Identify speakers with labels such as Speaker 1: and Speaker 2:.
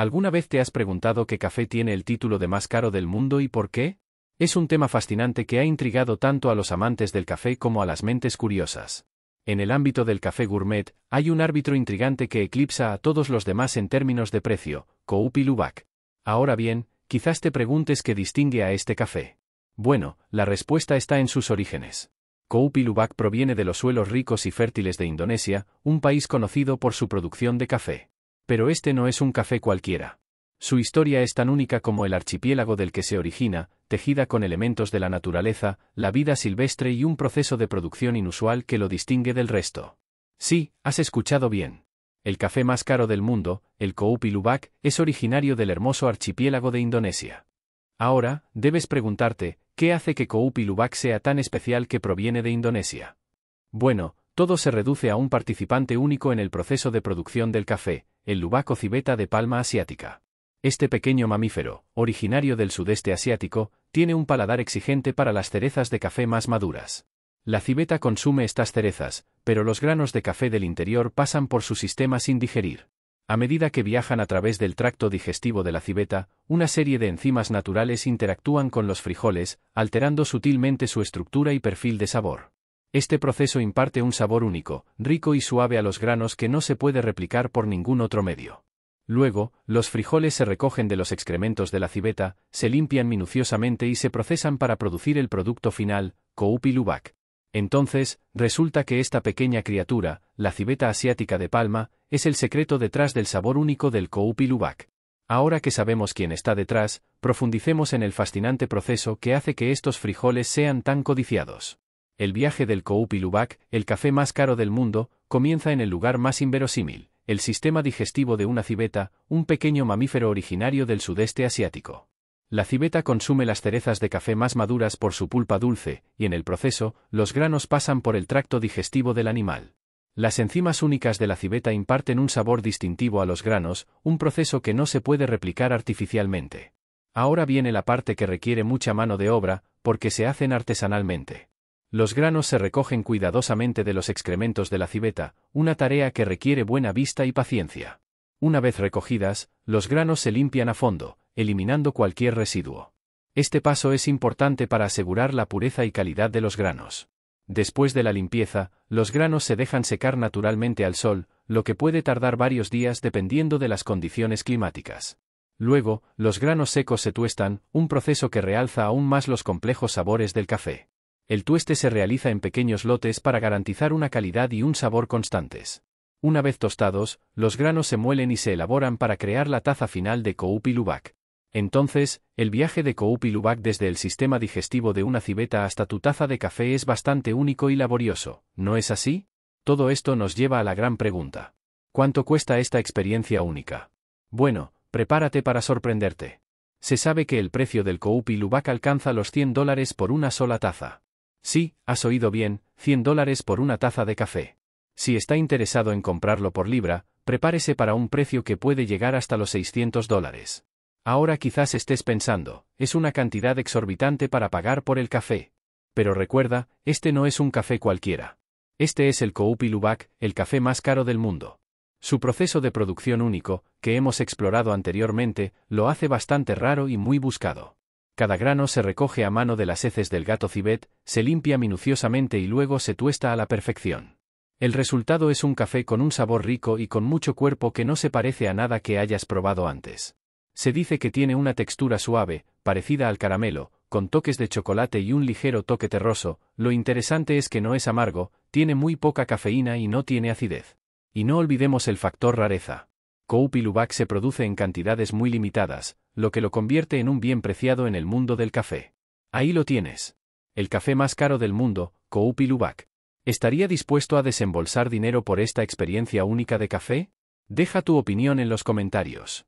Speaker 1: ¿Alguna vez te has preguntado qué café tiene el título de más caro del mundo y por qué? Es un tema fascinante que ha intrigado tanto a los amantes del café como a las mentes curiosas. En el ámbito del café gourmet, hay un árbitro intrigante que eclipsa a todos los demás en términos de precio, Koupi Lubak. Ahora bien, quizás te preguntes qué distingue a este café. Bueno, la respuesta está en sus orígenes. Koupi Lubak proviene de los suelos ricos y fértiles de Indonesia, un país conocido por su producción de café. Pero este no es un café cualquiera. Su historia es tan única como el archipiélago del que se origina, tejida con elementos de la naturaleza, la vida silvestre y un proceso de producción inusual que lo distingue del resto. Sí, has escuchado bien. El café más caro del mundo, el Koupi Lubak, es originario del hermoso archipiélago de Indonesia. Ahora, debes preguntarte, ¿qué hace que Koupi Lubak sea tan especial que proviene de Indonesia? Bueno, todo se reduce a un participante único en el proceso de producción del café, el lubaco civeta de palma asiática. Este pequeño mamífero, originario del sudeste asiático, tiene un paladar exigente para las cerezas de café más maduras. La civeta consume estas cerezas, pero los granos de café del interior pasan por su sistema sin digerir. A medida que viajan a través del tracto digestivo de la civeta, una serie de enzimas naturales interactúan con los frijoles, alterando sutilmente su estructura y perfil de sabor. Este proceso imparte un sabor único, rico y suave a los granos que no se puede replicar por ningún otro medio. Luego, los frijoles se recogen de los excrementos de la civeta, se limpian minuciosamente y se procesan para producir el producto final, Koupi Lubak. Entonces, resulta que esta pequeña criatura, la civeta asiática de palma, es el secreto detrás del sabor único del Koupi Lubak. Ahora que sabemos quién está detrás, profundicemos en el fascinante proceso que hace que estos frijoles sean tan codiciados el viaje del Luwak, el café más caro del mundo, comienza en el lugar más inverosímil, el sistema digestivo de una civeta, un pequeño mamífero originario del sudeste asiático. La civeta consume las cerezas de café más maduras por su pulpa dulce, y en el proceso, los granos pasan por el tracto digestivo del animal. Las enzimas únicas de la civeta imparten un sabor distintivo a los granos, un proceso que no se puede replicar artificialmente. Ahora viene la parte que requiere mucha mano de obra, porque se hacen artesanalmente. Los granos se recogen cuidadosamente de los excrementos de la civeta, una tarea que requiere buena vista y paciencia. Una vez recogidas, los granos se limpian a fondo, eliminando cualquier residuo. Este paso es importante para asegurar la pureza y calidad de los granos. Después de la limpieza, los granos se dejan secar naturalmente al sol, lo que puede tardar varios días dependiendo de las condiciones climáticas. Luego, los granos secos se tuestan, un proceso que realza aún más los complejos sabores del café. El tueste se realiza en pequeños lotes para garantizar una calidad y un sabor constantes. Una vez tostados, los granos se muelen y se elaboran para crear la taza final de Koupi Lubac. Entonces, el viaje de Koupi Lubak desde el sistema digestivo de una civeta hasta tu taza de café es bastante único y laborioso, ¿no es así? Todo esto nos lleva a la gran pregunta. ¿Cuánto cuesta esta experiencia única? Bueno, prepárate para sorprenderte. Se sabe que el precio del Koupi Lubak alcanza los 100 dólares por una sola taza. Sí, has oído bien, 100 dólares por una taza de café. Si está interesado en comprarlo por libra, prepárese para un precio que puede llegar hasta los 600 dólares. Ahora quizás estés pensando, es una cantidad exorbitante para pagar por el café. Pero recuerda, este no es un café cualquiera. Este es el Koupi el café más caro del mundo. Su proceso de producción único, que hemos explorado anteriormente, lo hace bastante raro y muy buscado. Cada grano se recoge a mano de las heces del gato cibet, se limpia minuciosamente y luego se tuesta a la perfección. El resultado es un café con un sabor rico y con mucho cuerpo que no se parece a nada que hayas probado antes. Se dice que tiene una textura suave, parecida al caramelo, con toques de chocolate y un ligero toque terroso, lo interesante es que no es amargo, tiene muy poca cafeína y no tiene acidez. Y no olvidemos el factor rareza. Coupilubac se produce en cantidades muy limitadas, lo que lo convierte en un bien preciado en el mundo del café. Ahí lo tienes. El café más caro del mundo, Koupi Lubac. ¿Estaría dispuesto a desembolsar dinero por esta experiencia única de café? Deja tu opinión en los comentarios.